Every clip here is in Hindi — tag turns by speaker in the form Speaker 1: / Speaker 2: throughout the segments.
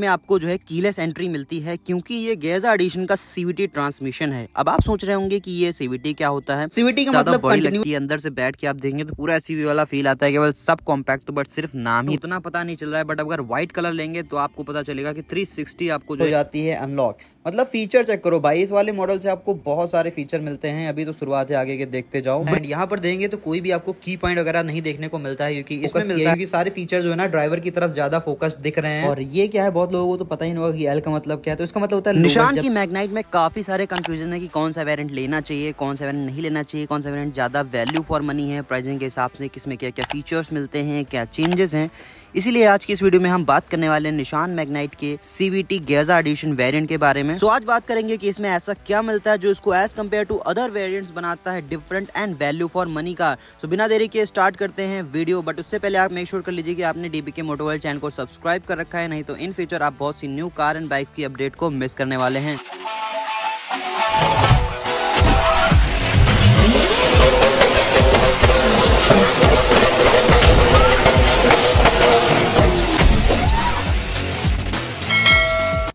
Speaker 1: में आपको जो है कीलेस एंट्री मिलती है क्योंकि ये गेजा एडिशन का सीवीटी ट्रांसमिशन है अब आप सोच रहे होंगे कि ये सीवीटी क्या होता है सीवीटी का मतलब बड़ी अंदर से बैठ के आप देखेंगे तो पूरा एसयूवी वाला फील आता है केवल सब कॉम्पैक्ट तो बट सिर्फ नाम ही इतना पता नहीं चल रहा है बट अगर व्हाइट कलर लेंगे तो आपको पता चलेगा की थ्री आपको जो जाती है अनलॉक मतलब फीचर चेक करो भाई इस वाले मॉडल से आपको बहुत सारे फीचर मिलते हैं अभी तो शुरुआत है आगे के देखते जाओ एंड यहाँ पर देंगे तो कोई भी आपको की पॉइंट वगैरह नहीं देखने को मिलता है क्योंकि इसमें मिलता है क्योंकि सारे फीचर जो है ना ड्राइवर की तरफ ज्यादा फोकस दिख रहे हैं और ये क्या है बहुत बहुत लोगों को तो पता ही नहीं होगा कि एल का मतलब क्या है तो इसका मतलब होता है निशान की मैग्नाइट में काफ़ी सारे कंफ्यूजन है कि कौन सा वेरेंट लेना चाहिए कौन सा वेरेंट नहीं लेना चाहिए कौन सा वेरेंट ज़्यादा वैल्यू फॉर मनी है प्राइसिंग के हिसाब से किसमें क्या क्या फीचर्स मिलते हैं क्या चेंजेस हैं इसीलिए आज की इस वीडियो में हम बात करने वाले निशान मैग्नाइट के सीवीटी गेजा एडिशन वेरिएंट के बारे में सो so, आज बात करेंगे कि इसमें ऐसा क्या मिलता है जो इसको as compare to other variant बनाता है different and value for money का सो so, बिना देरी के स्टार्ट करते हैं वीडियो बट उससे पहले आप मेक श्योर कर लीजिए कि आपने डीबी के मोटोवेल चैनल को सब्सक्राइब कर रखा है नहीं तो इन फ्यूचर आप बहुत सी न्यू कार एंड बाइक की अपडेट को मिस करने वाले हैं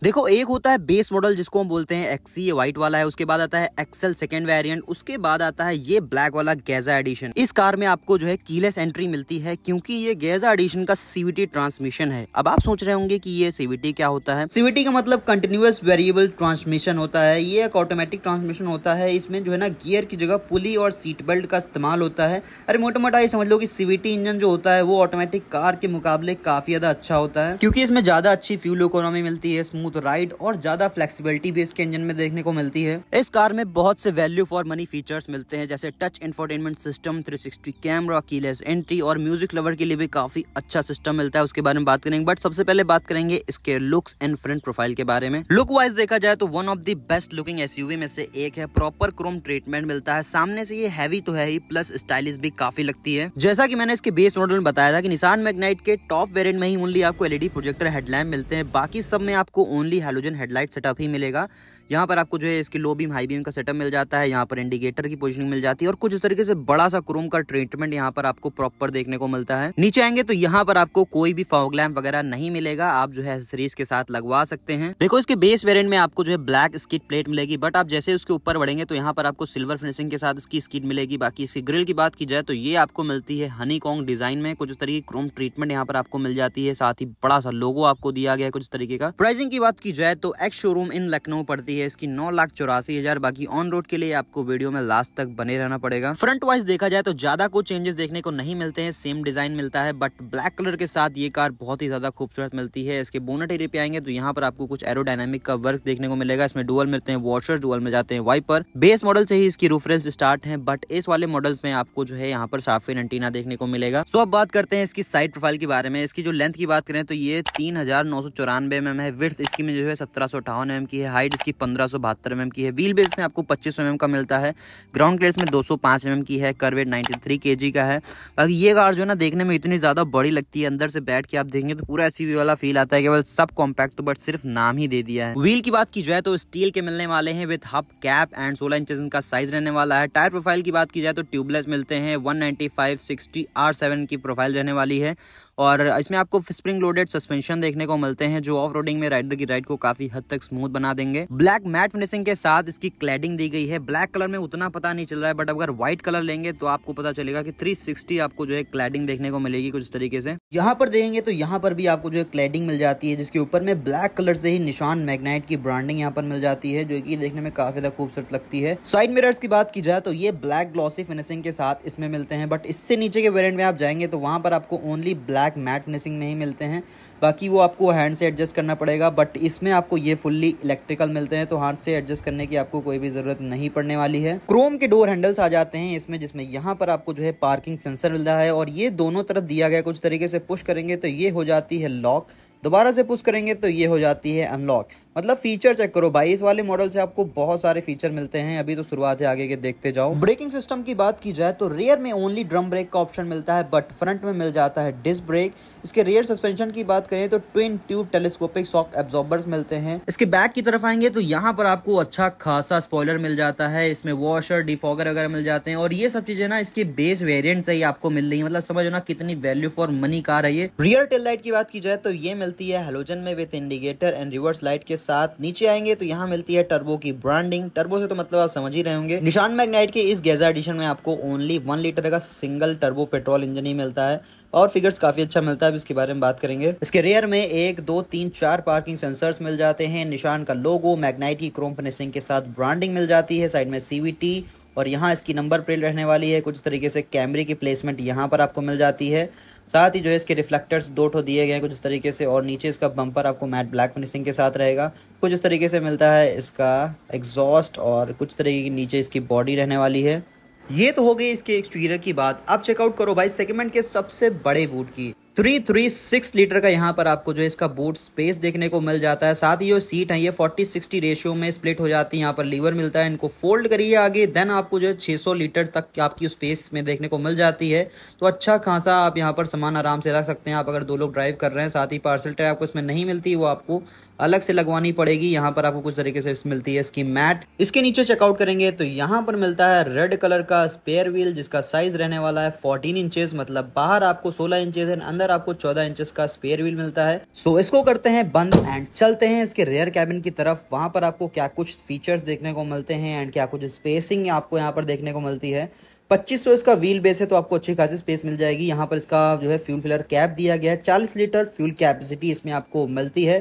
Speaker 1: देखो एक होता है बेस मॉडल जिसको हम बोलते हैं एक्सी ये व्हाइट वाला है उसके बाद आता है एक्सेल सेकेंड वेरियंट उसके बाद आता है ये ब्लैक वाला गैजा एडिशन इस कार में आपको जो है कीलेस एंट्री मिलती है क्योंकि ये गैजा एडिशन का सीवीटी ट्रांसमिशन है अब आप सोच रहे होंगे की ये सीवीटी क्या होता है सीवीटी का मतलब कंटिन्यूस वेरिएबल ट्रांसमिशन होता है ये एक ऑटोमेटिक ट्रांसमिशन होता है इसमें जो है ना गियर की जगह पुली और सीट बेल्ट का इस्तेमाल होता है अरे मोटा मोटा ये समझ लो कि सीवीटी इंजन जो होता है वो ऑटोमेटिक कार के मुकाबले काफी ज्यादा अच्छा होता है क्योंकि इसमें ज्यादा अच्छी फ्यूल इकोनॉमी मिलती है स्मूथ स्मूथ राइड और ज्यादा फ्लेक्सिबिलिटी भी इसके इंजन में देखने को मिलती है इस कार में बहुत से वैल्यू फॉर मनी फीचर्स मिलते हैं जैसे touch infotainment system 360 camera keyless entry और म्यूजिक लवर के लिए भी काफी अच्छा सिस्टम मिलता है उसके बारे में बात करेंगे बट सबसे पहले बात करेंगे इसके लुक्स एंड फ्रंट प्रोफाइल के बारे में लुक वाइज देखा जाए तो one of the best looking एस में से एक है प्रॉपर क्रोम ट्रीटमेंट मिलता है सामने से ये हैवी तो है ही प्लस स्टाइलिश भी काफी लगती है जैसा की मैंने इसके बेस मॉडल में बताया था की निशान मैगनाइट के टॉप वेरियंट में ही ओनली आपको एलईडी प्रोजेक्टर हेडलैम्प मिलते हैं बाकी सब में आपको ओनली हेलोजन हेडलाइट सेटअप ही मिलेगा यहाँ पर आपको जो है इसकी लो बीम हाई बीम का सेटअप मिल जाता है यहाँ पर इंडिकेटर की पोजिशनिंग मिल जाती है और कुछ इस तरीके से बड़ा सा क्रोम का ट्रीटमेंट यहाँ पर आपको प्रॉपर देखने को मिलता है नीचे आएंगे तो यहाँ पर आपको कोई भी फॉग लैम्प वगैरह नहीं मिलेगा आप जो है एसेसरीज के साथ लगवा सकते हैं देखो इसके बेस वेरियंट में आपको जो है ब्लैक स्किट प्लेट मिलेगी बट आप जैसे उसके ऊपर बढ़ेंगे तो यहाँ पर आपको सिल्वर फिनिशिंग के साथ इसकी स्किट मिलेगी बाकी इसकी ग्रिल की बात की जाए तो ये आपको मिलती है हनी डिजाइन में कुछ तरीके क्रोम ट्रीटमेंट यहाँ पर आपको मिल जाती है साथ ही बड़ा सा लोगो आपको दिया गया है कुछ तरीके का प्राइसिंग की बात की जाए तो एक्स शोरूम इन लखनऊ पड़ती है है इसकी नौ लाख चौरासी हजार बाकी ऑन रोड के लिए आपको वीडियो में लास्ट तक बने रहना पड़ेगा फ्रंट वाइज देखा जाए तो ज्यादा कुछ चेंजेस देखने को नहीं मिलते हैं सेम डिजाइन मिलता है बट ब्लैक कलर के साथ ये कार बहुत ही ज्यादा खूबसूरत मिलती है इसके बोनट एरिया पे आएंगे तो यहाँ पर आपको कुछ एरोडायनामिक का वर्क देखने को मिलेगा इसमें डुअल मिलते हैं वॉशर डुअल में जाते हैं वाइपर बेस मॉडल से ही इसकी रूफरेंस स्टार्ट है बट इस वाले मॉडल में आपको जो है यहाँ पर साफिन एंटीना देखने को मिलेगा सो अब बात करते हैं इसकी साइड प्रोफाइल के बारे में इसकी जो लेंथ की बात करें तो ये तीन हजार नौ सौ चौरानवे एम mm एम है विर्थ इसकी में जो है सत्रह सौ अठावन एम mm की है हाइट इसकी पंद्रह सौ बहत्तर एम mm की है व्हील बेस में आपको पच्चीस एम mm का मिलता है ग्राउंड क्लियर्स में दो सौ पाँच एम mm की है करवेट नाइन्टी थ्री के जी का है बाकी ये कार जो है ना देखने में इतनी ज़्यादा बड़ी लगती है अंदर से बैठ के आप देखेंगे तो पूरा ऐसी वाला फील आता है केवल सब कॉम्पैक्ट तो बट सिर्फ नाम ही दे दिया है व्हील की बात की जाए तो स्टील के मिलने वाले हैं विथ हब कैप एंड सोलह इंचज इनका साइज रहने वाला है टायर प्रोफाइल की बात की जाए तो ट्यूबलेस मिलते हैं one ninety five sixty R seven की प्रोफाइल रहने वाली है और इसमें आपको स्प्रिंग लोडेड सस्पेंशन देखने को मिलते हैं जो ऑफ रोडिंग में राइडर की राइड को काफी हद तक स्मूथ बना देंगे ब्लैक मैट फिनिशिंग के साथ इसकी क्लैडिंग दी गई है ब्लैक कलर में उतना पता नहीं चल रहा है बट अगर व्हाइट कलर लेंगे तो आपको पता चलेगा कि 360 आपको जो है क्लैडिंग देखने को मिलेगी कुछ तरीके से यहाँ पर देखेंगे तो यहाँ पर भी आपको जो है क्लैडिंग मिल जाती है जिसके ऊपर में ब्लैक कलर से ही निशान मैग्नाइट की ब्रांडिंग यहाँ पर मिल जाती है जो की देखने में काफी ज्यादा खूबसूरत लगती है साइड मिरर्स की बात की जाए तो ये ब्लैक ग्लॉसी फिनिशिंग के साथ इसमें मिलते हैं बट इससे नीचे के वेरियंट में आप जाएंगे तो वहां पर आपको only black black matte finishing में ही मिलते हैं बाकी वो आपको हैंड से एडजस्ट करना पड़ेगा बट इसमें आपको ये फुल्ली इलेक्ट्रिकल मिलते हैं तो हाथ से एडजस्ट करने की आपको कोई भी ज़रूरत नहीं पड़ने वाली है क्रोम के डोर हैंडल्स आ जाते हैं इसमें जिसमें यहाँ पर आपको जो है पार्किंग सेंसर मिलता है और ये दोनों तरफ दिया गया कुछ तरीके से पुश करेंगे तो ये हो जाती है लॉक दोबारा से पुश करेंगे तो ये हो जाती है अनलॉक मतलब फीचर चेक करो भाई इस वाले मॉडल से आपको बहुत सारे फीचर मिलते हैं अभी तो शुरुआत है आगे के देखते जाओ ब्रेकिंग सिस्टम की बात की जाए तो रेयर में ओनली ड्रम ब्रेक का ऑप्शन मिलता है बट फ्रंट में मिल जाता है डिस्क ब्रेक इसके रेयर सस्पेंशन की बात करें तो twin tube telescopic shock absorbers मिलते हैं इसके बैक की तरफ आएंगे तो यहाँ पर आपको अच्छा खासा स्पॉयलर मिल जाता है इसमें वॉशर डिफॉगर वगैरह मिल जाते हैं और ये सब चीजें ना इसके बेस वेरियंट से ही आपको मिल रही है मतलब समझो ना कितनी वैल्यू फॉर मनी कार है ये रियर टेल लाइट की बात की जाए तो ये मिलती है हेलोजन में with indicator and reverse light के साथ नीचे आएंगे तो यहाँ मिलती है टर्बो की ब्रांडिंग टर्बो से तो मतलब आप समझ ही रहे होंगे निशान मैग्नाइट के इस गेजा एडिशन में आपको ओनली वन लीटर का सिंगल टर्बो पेट्रोल इंजन ही मिलता है और फिगर्स काफी अच्छा मिलता है इसके बारे में बात करेंगे इसके रेयर में एक दो तीन चार पार्किंग सेंसर्स मिल जाते हैं निशान का लोगो मैग्नाइट की क्रोम फिनिशिंग के साथ ब्रांडिंग मिल जाती है साइड में सीवीटी और यहाँ इसकी नंबर प्लेट रहने वाली है कुछ तरीके से कैमरे की प्लेसमेंट यहाँ पर आपको मिल जाती है साथ ही जो है इसके रिफ्लेक्टर्स दो ठो दिए गए हैं कुछ तरीके से और नीचे इसका बम्पर आपको मैट ब्लैक फिनिशिंग के साथ रहेगा कुछ इस तरीके से मिलता है इसका एग्जॉस्ट और कुछ तरीके की नीचे इसकी बॉडी रहने वाली है ये तो हो गई इसके एक्सटीरियर की बात अब चेकआउट करो भाई सेगमेंट के सबसे बड़े बूट की थ्री थ्री सिक्स लीटर का यहाँ पर आपको जो है इसका बूट स्पेस देखने को मिल जाता है साथ ही जो सीट है ये फोर्टी सिक्सटी रेशियो में स्प्लिट हो जाती है यहाँ पर लीवर मिलता है इनको फोल्ड करिए आगे देन आपको जो है छः सौ लीटर तक आपकी स्पेस में देखने को मिल जाती है तो अच्छा खासा आप यहाँ पर सामान आराम से रख सकते हैं आप अगर दो लोग ड्राइव कर रहे हैं साथ ही पार्सल ट्रे आपको इसमें नहीं मिलती वो आपको अलग से लगवानी पड़ेगी यहाँ पर आपको कुछ तरीके से मिलती है इसकी मैट इसके नीचे चेकआउट करेंगे तो यहाँ पर मिलता है रेड कलर का स्पेयर व्हील जिसका साइज रहने वाला है फोर्टीन इंचेज मतलब बाहर आपको सोलह इंचेज है अंदर आपको चौदह इंचेस का स्पेयर व्हील मिलता है सो so, इसको करते हैं बंद एंड चलते हैं इसके रेयर कैबिन की तरफ वहां पर आपको क्या कुछ फीचर्स देखने को मिलते हैं एंड क्या कुछ स्पेसिंग आपको यहाँ पर देखने को मिलती है 2500 इसका व्हील बेस है तो आपको अच्छी खासी स्पेस मिल जाएगी यहाँ पर इसका जो है फ्यूल फिलर कैप दिया गया है चालीस लीटर फ्यूल कैपेसिटी इसमें आपको मिलती है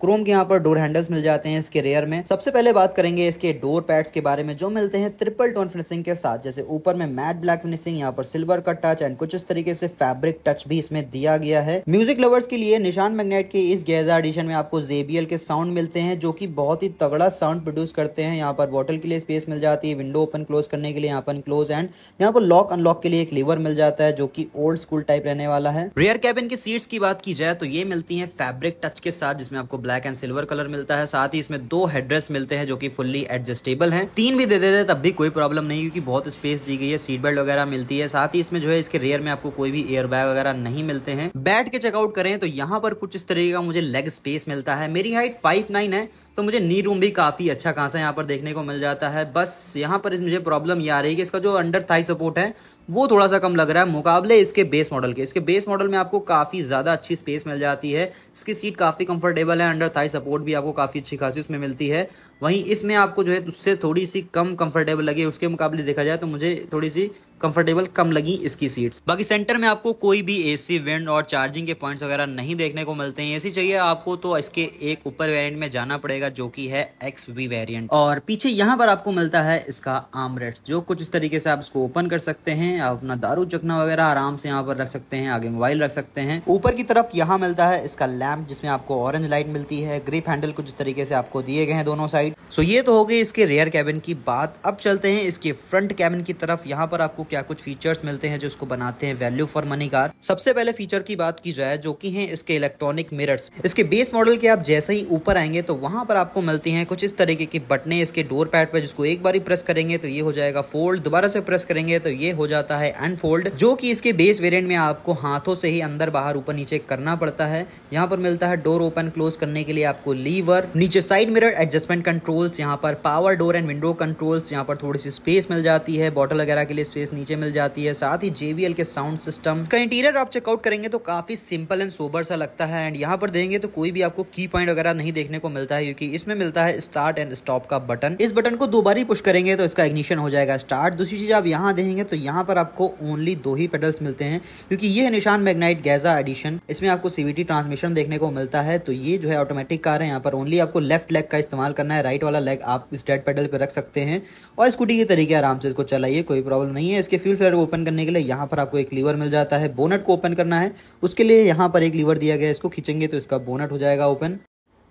Speaker 1: क्रोम के यहाँ पर डोर हैंडल्स मिल जाते हैं इसके रेयर में सबसे पहले बात करेंगे इसके डोर पैड्स के बारे में जो मिलते हैं ट्रिपल टोन फिनिशिंग के साथ जैसे ऊपर में मैट ब्लैक फिनिशिंग यहाँ पर सिल्वर का टच एंड कुछ इस तरीके से फैब्रिक टच भी इसमें दिया गया है म्यूजिक लवर्स के लिए निशान मैग्नेट के इस गैजा एडिशन में आपको जेबीएल के साउंड मिलते हैं जो की बहुत ही तगड़ा साउंड प्रोड्यूस करते हैं यहाँ पर बॉटल के लिए स्पेस मिल जाती है विंडो ओपन क्लोज करने के लिए यहाँ पर क्लोज एंड यहाँ पर लॉक अनलॉक के लिए एक लीवर मिल जाता है जो की ओल्ड स्कूल टाइप रहने वाला है रेयर कैबिन की सीट्स की बात की जाए तो ये मिलती है फैब्रिक टच के साथ जिसमें आपको ब्लैक एंड सिल्वर कलर मिलता है साथ ही इसमें दो हेडरेस्ट मिलते हैं जो कि फुल्ली एडजस्टेबल हैं तीन भी दे देते तब भी कोई प्रॉब्लम नहीं क्योंकि बहुत स्पेस दी गई है सीट बेल्ट वगैरह मिलती है साथ ही इसमें जो है इसके रेयर में आपको कोई भी एयर बैग वगैरह नहीं मिलते हैं बैठ के चेकआउट करें तो यहाँ पर कुछ इस तरीके का मुझे लेग स्पेस मिलता है मेरी हाइट फाइव है तो मुझे नी रूम भी काफ़ी अच्छा खासा यहाँ पर देखने को मिल जाता है बस यहाँ पर मुझे प्रॉब्लम ये आ रही है कि इसका जो अंडर थाई सपोर्ट है वो थोड़ा सा कम लग रहा है मुकाबले इसके बेस मॉडल के इसके बेस मॉडल में आपको काफ़ी ज़्यादा अच्छी स्पेस मिल जाती है इसकी सीट काफ़ी कंफर्टेबल है अंडर थाई सपोर्ट भी आपको काफ़ी अच्छी खासी उसमें मिलती है वहीं इसमें आपको जो है उससे थोड़ी सी कम कम्फर्टेबल लगी उसके मुकाबले देखा जाए तो मुझे थोड़ी सी कंफर्टेबल कम लगी इसकी सीट्स बाकी सेंटर में आपको कोई भी एसी विंड और चार्जिंग के पॉइंट्स वगैरह नहीं देखने को मिलते हैं एसी चाहिए आपको तो इसके एक ऊपर वेरिएंट में जाना पड़ेगा जो कि है एक्स वी वेरियंट और पीछे यहाँ पर आपको मिलता है इसका आर्म जो कुछ इस तरीके से आप इसको ओपन कर सकते हैं आप अपना दारू चकना वगैरह आराम से यहाँ पर रख सकते हैं आगे मोबाइल रख सकते हैं ऊपर की तरफ यहाँ मिलता है इसका लैम्प जिसमें आपको ऑरेंज लाइट मिलती है ग्रिप हैंडल कुछ तरीके से आपको दिए गए हैं दोनों साइड सो ये तो हो गई इसके रेयर कैबिन की बात अब चलते हैं इसके फ्रंट कैबिन की तरफ यहाँ पर आपको क्या कुछ फीचर्स मिलते हैं जो इसको बनाते हैं वैल्यू फॉर मनी कार सबसे पहले फीचर की बात की जाए जो कि हैं इसके इलेक्ट्रॉनिक मिरर्स इसके बेस मॉडल के आप जैसे ही ऊपर आएंगे तो वहां पर आपको मिलती हैं कुछ इस तरीके की बटने इसके डोर पैड पर जिसको एक बार प्रेस करेंगे तो ये हो जाएगा फोल्ड दोबारा से प्रेस करेंगे तो ये हो जाता है अनफोल्ड जो की इसके बेस वेरियंट में आपको हाथों से ही अंदर बाहर ऊपर नीचे करना पड़ता है यहाँ पर मिलता है डोर ओपन क्लोज करने के लिए आपको लीवर नीचे साइड मिरर एडजस्टमेंट कंट्रोल्स यहाँ पर power door and window controls यहाँ पर थोड़ी सी स्पेस मिल जाती है बॉटल वगैरह के लिए स्पेस नीचे मिल जाती है साथ ही JBL के साउंड सिस्टम का इंटीरियर आप चेकआउट करेंगे तो काफी सिंपल एंड सोबर सा लगता है एंड यहाँ पर देंगे तो कोई भी आपको की पॉइंट वगैरह नहीं देखने को मिलता है क्योंकि इसमें मिलता है स्टार्ट एंड स्टॉप का बटन इस बटन को दो बार ही पुश करेंगे तो इसका इग्निशन हो जाएगा स्टार्ट दूसरी चीज आप यहाँ देखेंगे तो यहाँ पर आपको ओनली दो ही पेडल्स मिलते हैं क्योंकि ये है निशान मैग्नाइट गैजा एडिशन इसमें आपको सीवीटी ट्रांसमिशन देखने को मिलता है तो ये जो है ऑटोमेटिक कार है यहाँ पर ओनली आपको लेफ्ट लेग का इस्तेमाल करना है राइट वाला लेग आप इस डेड पेडल पर रख सकते हैं और स्कूटी के तरीके आराम से इसको चलाइए कोई प्रॉब्लम नहीं है इसके फ्यूल फिलर को ओपन करने के लिए यहाँ पर आपको एक लीवर मिल जाता है बोनट को ओपन करना है उसके लिए यहाँ पर एक लीवर दिया गया है इसको खींचेंगे तो इसका बोनट हो जाएगा ओपन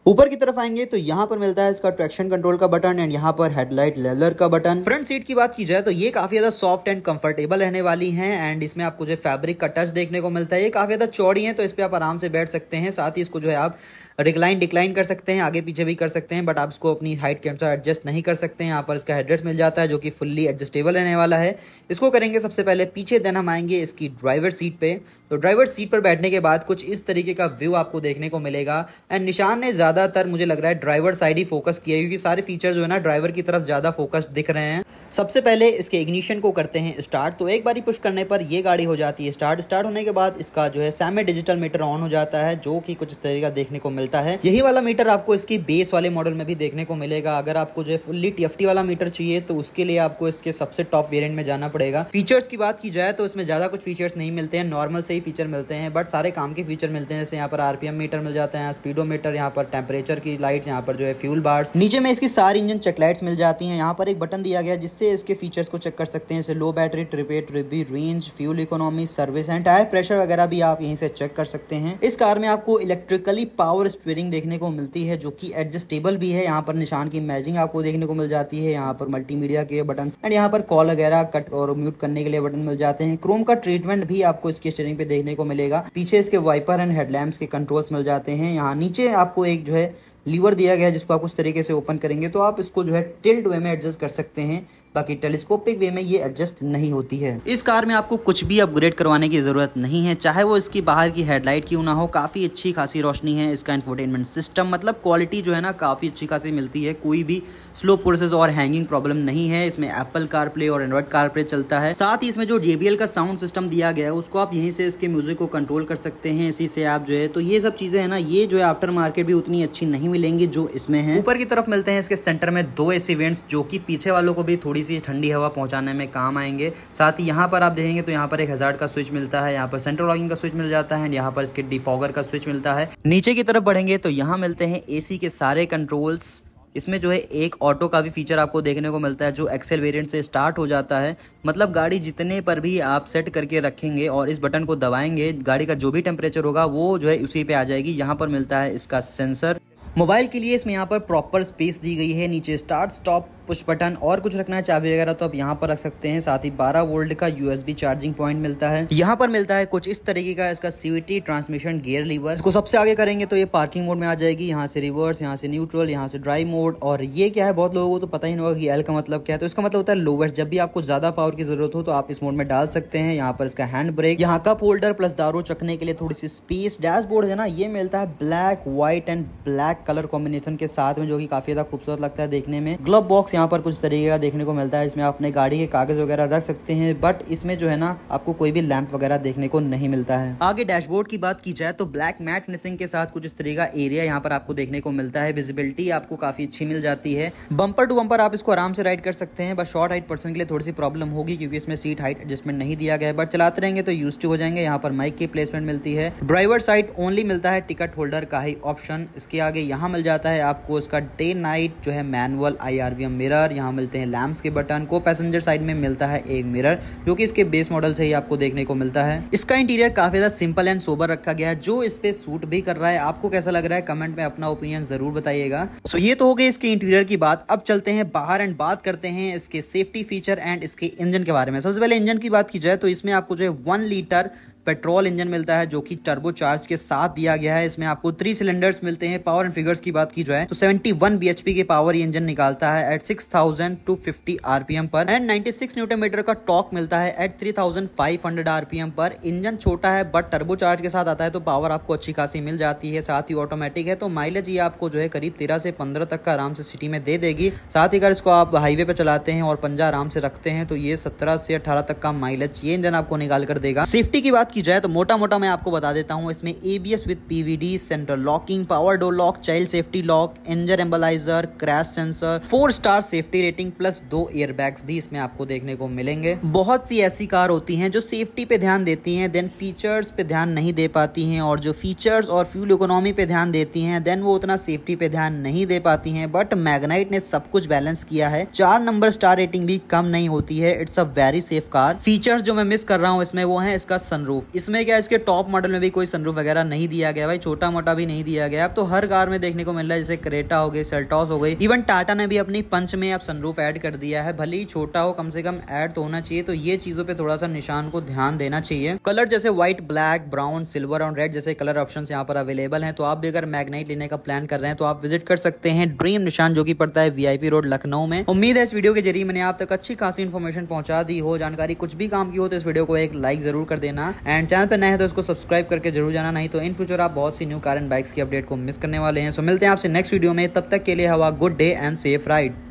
Speaker 1: ऊपर की तरफ आएंगे तो यहाँ पर मिलता है इसका ट्रैक्शन कंट्रोल का बटन एंड यहाँ पर हेडलाइट लेलर का बटन फ्रंट सीट की बात की जाए तो ये काफी ज्यादा सॉफ्ट एंड कंफर्टेबल रहने वाली हैं एंड इसमें आपको जो फैब्रिक का टच देखने को मिलता है ये काफी ज्यादा चौड़ी है तो इस पर आप आराम से बैठ सकते हैं साथ ही इसको जो है आप रिक्लाइन डिक्लाइन कर सकते हैं आगे पीछे भी कर सकते हैं बट आप इसको अपनी हाइट के अनुसार एडजस्ट नहीं कर सकते हैं यहाँ पर इसका हेडरेस्ट मिल जाता है जो कि फुल्ली एडजस्टेबल रहने वाला है इसको करेंगे सबसे पहले पीछे देन हम आएंगे इसकी ड्राइवर सीट पर तो ड्राइवर सीट पर बैठने के बाद कुछ इस तरीके का व्यू आपको देखने को मिलेगा एंड निशान ने ज़्यादातर मुझे लग रहा है ड्राइवर साइड ही फोकस किया क्योंकि सारे फीचर जो है ना ड्राइवर की तरफ ज़्यादा फोकस दिख रहे हैं सबसे पहले इसके इग्निशन को करते हैं स्टार्ट तो एक बार ही पुश करने पर यह गाड़ी हो जाती है स्टार्ट स्टार्ट होने के बाद इसका जो है सैमे डिजिटल मीटर ऑन हो जाता है जो कि कुछ इस तरीके का देखने को मिल मिलता है यही वाला मीटर आपको इसकी बेस वाले मॉडल में भी देखने को मिलेगा अगर आपको जो है फुल्ली टी वाला मीटर चाहिए तो उसके लिए आपको इसके सबसे टॉप वेरियंट में जाना पड़ेगा फीचर्स की बात की जाए तो इसमें ज्यादा कुछ फीचर्स नहीं मिलते हैं नॉर्मल से ही फीचर मिलते हैं बट सारे काम के फीचर मिलते हैं जैसे यहाँ पर आरपीएम मीटर मिल जाता है स्पीडोमीटर यहाँ पर टेम्परेचर की लाइट यहाँ पर जो है फ्यूल बार्स नीचे में इसकी सारी इंजन चेकलाइट मिल जाती है यहाँ पर एक बटन दिया गया जिससे इसके फीचर्स को चेक कर सकते हैं जैसे low battery trip A trip B range fuel economy service and tyre pressure वगैरह भी आप यहीं से चेक कर सकते हैं इस कार में आपको इलेक्ट्रिकली पावर स्पीरिंग देखने को मिलती है जो कि एडजस्टेबल भी है यहाँ पर निशान की मैजिंग आपको देखने को मिल जाती है यहाँ पर मल्टीमीडिया के बटन एंड यहाँ पर कॉल वगैरह कट और म्यूट करने के लिए बटन मिल जाते हैं क्रोम का ट्रीटमेंट भी आपको इसके स्टेयरिंग पे देखने को मिलेगा पीछे इसके वाइपर एंड हेडलैम्प के कंट्रोल्स मिल जाते हैं यहाँ नीचे आपको एक जो है लीवर दिया गया है जिसको आप उस तरीके से ओपन करेंगे तो आप इसको जो है टिल्ड वे में एडजस्ट कर सकते हैं बाकी टेलीस्कोपिक वे में ये एडजस्ट नहीं होती है इस कार में आपको कुछ भी अपग्रेड करवाने की ज़रूरत नहीं है चाहे वो इसकी बाहर की हेडलाइट क्यों ना हो काफ़ी अच्छी खासी रोशनी है इसका इन्फोटेनमेंट सिस्टम मतलब क्वालिटी जो है ना काफ़ी अच्छी खासी मिलती है कोई भी स्लो प्रोसेस और हैंगिंग प्रॉब्लम नहीं है इसमें एप्पल कार प्ले और एंड्रॉइड कार प्ले चलता है साथ ही इसमें जो जेबीएल का साउंड सिस्टम दिया गया है उसको आप यहीं से इसके म्यूजिक को कंट्रोल कर सकते हैं इसी से आप जो है तो ये सब चीज़ें है ना ये जो है आफ्टर मार्केट भी उतनी अच्छी नहीं मिलेंगी जो इसमें है ऊपर की तरफ मिलते हैं इसके सेंटर में दो एसी वेंट्स जो कि पीछे वालों को भी थोड़ी सी ठंडी हवा पहुंचाने में काम आएंगे साथ ही यहाँ पर आप देखेंगे तो यहाँ पर एक हजार का स्विच मिलता है यहाँ पर सेंट्रल लॉगिंग का स्विच मिल जाता है यहाँ पर इसके डिफॉगर का स्विच मिलता है नीचे की तरफ बढ़ेंगे तो यहाँ मिलते हैं ए के सारे कंट्रोल्स इसमें जो है एक ऑटो का भी फीचर आपको देखने को मिलता है जो एक्सेल वेरिएंट से स्टार्ट हो जाता है मतलब गाड़ी जितने पर भी आप सेट करके रखेंगे और इस बटन को दबाएंगे गाड़ी का जो भी टेम्परेचर होगा वो जो है उसी पे आ जाएगी यहाँ पर मिलता है इसका सेंसर मोबाइल के लिए इसमें यहाँ पर प्रॉपर स्पेस दी गई है नीचे स्टार्ट स्टॉप पुश बटन और कुछ रखना है चाबी वगैरह तो आप यहाँ पर रख सकते हैं साथ ही 12 वोल्ट का यूएसबी चार्जिंग पॉइंट मिलता है यहाँ पर मिलता है कुछ इस तरीके का इसका सीवीटी ट्रांसमिशन गियर लीवर इसको सबसे आगे करेंगे तो ये पार्किंग मोड में आ जाएगी यहाँ से रिवर्स यहाँ से न्यूट्रल यहाँ से ड्राई मोड और ये क्या है बहुत लोगों को तो पता ही नहीं होगा कि एल का मतलब क्या है तो इसका मतलब होता है लोवेस्ट जब भी आपको ज्यादा पावर की जरूरत हो तो आप इस मोड में डाल सकते हैं यहाँ पर इसका हैंड ब्रेक यहाँ कप होल्डर प्लस दारू चखने के लिए थोड़ी सी स्पेस डैशबोर्ड है ना ये मिलता है black white and black colour combination के साथ में जो की काफी ज्यादा खूबसूरत लगता है देखने में ग्लब बॉक्स यहाँ पर कुछ तरीके का देखने को मिलता है इसमें अपने गाड़ी के कागज वगैरह रख सकते हैं बट इसमें जो है ना आपको कोई भी लैंप वगैरह देखने को नहीं मिलता है आगे डैशबोर्ड की बात की जाए तो ब्लैक मैट फिनिशिंग के साथ कुछ इस तरीके का एरिया यहाँ पर आपको देखने को मिलता है विजिबिलिटी आपको काफी अच्छी मिल जाती है बंपर टू बंपर आप इसको आराम से राइड कर सकते हैं बस शॉर्ट हाइट पर्सन के लिए थोड़ी सी प्रॉब्लम होगी क्योंकि इसमें सीट हाइट एडजस्टमेंट नहीं दिया गया बट चलाते रहेंगे तो यूज हो जाएंगे यहाँ पर माइक की प्लेसमेंट मिलती है ड्राइवर साइड ओनली मिलता है टिकट होल्डर का ही ऑप्शन इसके आगे यहाँ मिल जाता है आपको इसका डे नाइट जो है मैनुअल आई में मिरर यहाँ मिलते हैं लैम्प्स के बटन को पैसेंजर साइड में मिलता है एक मिरर जो कि इसके बेस मॉडल से ही आपको देखने को मिलता है इसका इंटीरियर काफी ज्यादा सिंपल एंड सोबर रखा गया है जो इस पे सूट भी कर रहा है आपको कैसा लग रहा है कमेंट में अपना ओपिनियन जरूर बताइएगा सो ये तो हो गई इसके इंटीरियर की बात अब चलते हैं बाहर एंड बात करते हैं इसके सेफ्टी फीचर एंड इसके इंजन के बारे में सबसे पहले इंजन की बात की जाए तो इसमें आपको जो है वन लीटर पेट्रोल इंजन मिलता है जो कि टर्बो चार्ज के साथ दिया गया है इसमें आपको थ्री सिलेंडर्स मिलते हैं पावर एंड फिगर्स की बात की जाए तो 71 बीएचपी के पावर इंजन निकालता है एट 6250 आरपीएम पर एंड 96 न्यूटन मीटर का टॉक मिलता है एट 3500 आरपीएम पर इंजन छोटा है बट टर्बो चार्ज के साथ आता है तो पावर आपको अच्छी खासी मिल जाती है साथ ही ऑटोमेटिक है तो माइलेज ये आपको जो है करीब तेरह से पंद्रह तक का आराम से सिटी में दे देगी साथ ही अगर इसको आप हाईवे पर चलाते हैं और पंजा आराम से रखते हैं तो ये सत्रह से अठारह तक का माइलेज ये इंजन आपको निकाल कर देगा सेफ्टी की बात की जाए तो मोटा मोटा मैं आपको बता देता हूँ इसमें A B S with P V D central locking power door lock child safety lock engine immobiliser crash sensor four star safety rating plus दो बैग्स भी इसमें आपको देखने को मिलेंगे बहुत सी ऐसी कार होती हैं जो सेफ्टी पे ध्यान देती हैं देन फीचर्स पे ध्यान नहीं दे पाती हैं और जो फीचर्स और फ्यूल इकोनॉमी पे ध्यान देती हैं देन वो उतना सेफ्टी पे ध्यान नहीं दे पाती हैं बट मैग्नाइट ने सब कुछ बैलेंस किया है चार नंबर स्टार रेटिंग भी कम नहीं होती है it's a very safe car features जो मैं मिस कर रहा हूँ इसमें वो है इसका सनरूफ इसमें क्या इसके टॉप मॉडल में भी कोई सनरूफ वगैरह नहीं दिया गया भाई छोटा मोटा भी नहीं दिया गया अब तो हर कार में देखने को मिल रहा है जैसे क्रेटा हो गई सेल्टॉस हो गई इवन टाटा ने भी अपनी पंच में अब सनरूफ ऐड कर दिया है भले ही छोटा हो कम से कम ऐड तो होना चाहिए तो ये चीजों पर थोड़ा सा निशान को ध्यान देना चाहिए कलर जैसे व्हाइट ब्लैक ब्राउन सिल्वर और रेड जैसे कलर ऑप्शन यहाँ पर अवेलेबल है तो आप भी अगर मैगनाइट लेने का प्लान कर रहे हैं तो आप विजिट कर सकते हैं ड्रीम निशान जो की पड़ता है वीआईपी रोड लखनऊ में उम्मीद है इस वीडियो के जरिए मैंने आप तक अच्छी खासी इन्फॉर्मेशन पहुंचा दी हो जानकारी कुछ भी काम की हो तो इस वीडियो को एक लाइक जरूर कर देना एंड चैनल पर नए हैं तो इसको सब्सक्राइब करके जरूर जाना नहीं तो इन फ्यूचर आप बहुत सी न्यू कार एंड बाइक्स की अपडेट को मिस करने वाले हैं सो मिलते हैं आपसे नेक्स्ट वीडियो में तब तक के लिए have a good day and safe ride